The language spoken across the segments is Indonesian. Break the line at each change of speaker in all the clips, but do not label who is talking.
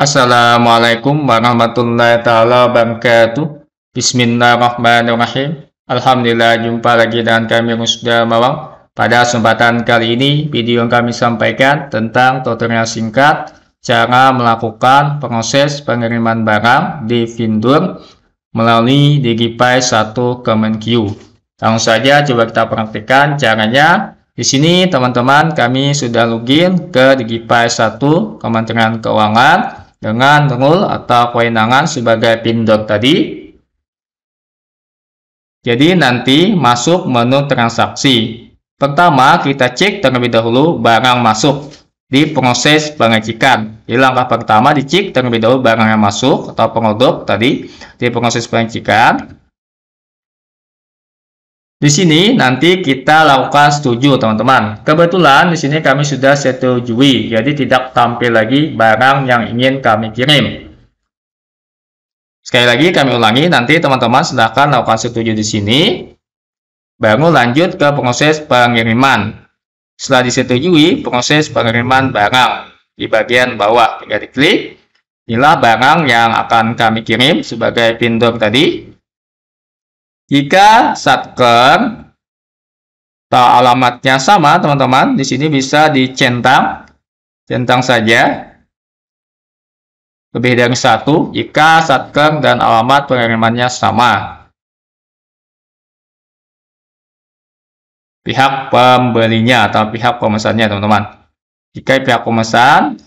Assalamualaikum warahmatullahi taala wabarakatuh. Bismillahirrahmanirrahim. Alhamdulillah jumpa lagi dengan kami yang sudah Mawang. Pada kesempatan kali ini video yang kami sampaikan tentang tutorial singkat cara melakukan proses pengiriman barang di Vindur melalui Digipay 1 Kemenq. Langsung saja coba kita praktikkan caranya. Di sini teman-teman kami sudah login ke Digipay 1 Kementerian Keuangan dengan rul atau kewenangan sebagai pindot tadi. Jadi nanti masuk menu transaksi. Pertama, kita cek terlebih dahulu barang masuk di proses pengecekan. Di langkah pertama dicek terlebih dahulu barang yang masuk atau pengodok tadi di proses pengecekan. Di sini nanti kita lakukan setuju teman-teman. Kebetulan di sini kami sudah setujui, jadi tidak tampil lagi barang yang ingin kami kirim. Sekali lagi kami ulangi, nanti teman-teman silahkan lakukan setuju di sini. Baru lanjut ke proses pengiriman. Setelah disetujui, proses pengiriman barang di bagian bawah tinggal diklik. Inilah barang yang akan kami kirim sebagai pintu tadi. Jika satker atau alamatnya sama, teman-teman, di sini bisa dicentang, centang saja.
Lebih dari satu jika satker dan alamat pengirimannya sama. Pihak pembelinya atau pihak pemesannya, teman-teman. Jika pihak pemesan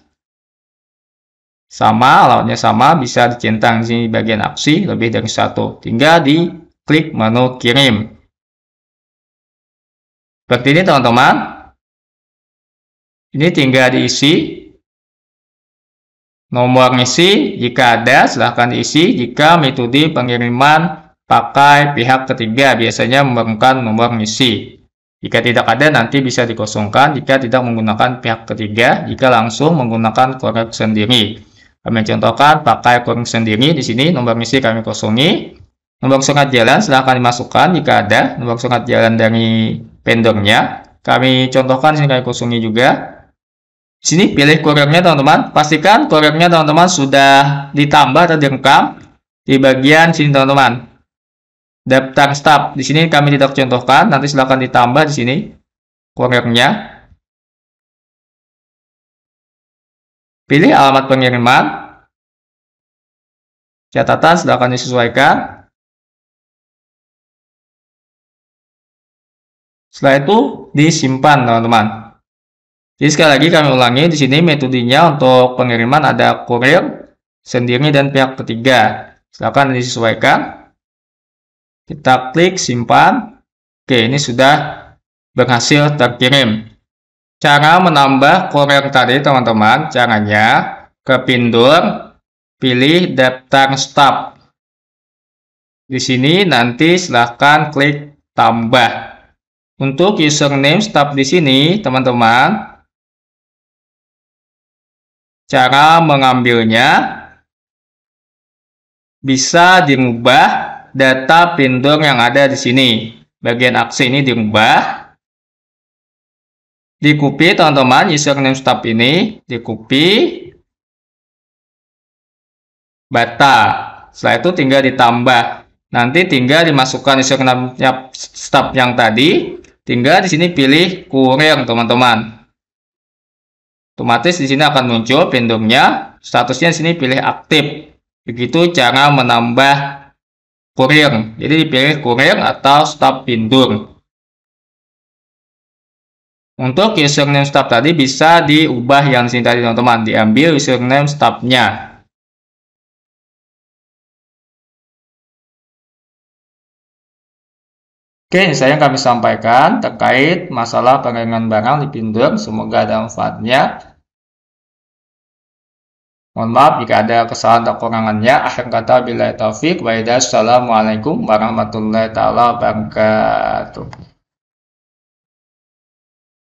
sama, alamatnya sama, bisa dicentang di sini bagian aksi lebih dari satu. Tinggal di
klik menu kirim. Seperti ini teman-teman. Ini tinggal diisi
nomor misi jika ada silahkan diisi jika metode pengiriman pakai pihak ketiga biasanya memerlukan nomor misi jika tidak ada nanti bisa dikosongkan jika tidak menggunakan pihak ketiga jika langsung menggunakan korek sendiri kami contohkan pakai korek sendiri di sini nomor misi kami kosongi Nomor surat jalan silahkan dimasukkan jika ada nomor surat jalan dari vendornya. Kami contohkan sini kami kosongi juga. Sini pilih kurirnya teman-teman. Pastikan kurirnya teman-teman sudah ditambah atau direkam di bagian sini teman-teman.
Daftar staff di sini kami tidak contohkan. Nanti silahkan ditambah di sini kurirnya. Pilih alamat pengiriman. Catatan silahkan disesuaikan. Setelah itu disimpan teman-teman. Jadi sekali lagi kami ulangi di sini metodenya untuk pengiriman ada
kurir sendiri dan pihak ketiga. Silakan disesuaikan. Kita klik simpan. Oke, ini sudah berhasil terkirim. Cara menambah kurir tadi teman-teman, caranya ke pindur, pilih daftar staf. Di sini nanti silahkan klik tambah. Untuk username stop di
sini, teman-teman. Cara mengambilnya bisa diubah data
vendor yang ada di sini. Bagian aksi ini diubah, Di teman-teman username stop ini, di copy bata. Setelah itu tinggal ditambah. Nanti tinggal dimasukkan username stop yang tadi Tinggal di sini pilih kurir teman-teman. Otomatis di sini akan muncul bindungnya. Statusnya di sini pilih aktif. Begitu cara menambah kurir. Jadi dipilih kurir atau stop bindung.
Untuk username stop tadi bisa diubah yang sini tadi teman-teman. Diambil username stopnya. Oke, ini saya kami sampaikan terkait masalah pengiriman barang di Pindom. Semoga ada manfaatnya.
Mohon maaf jika ada kesalahan atau kekurangannya. Akhir kata bila taufik. wa'idah, Assalamualaikum
warahmatullahi wabarakatuh.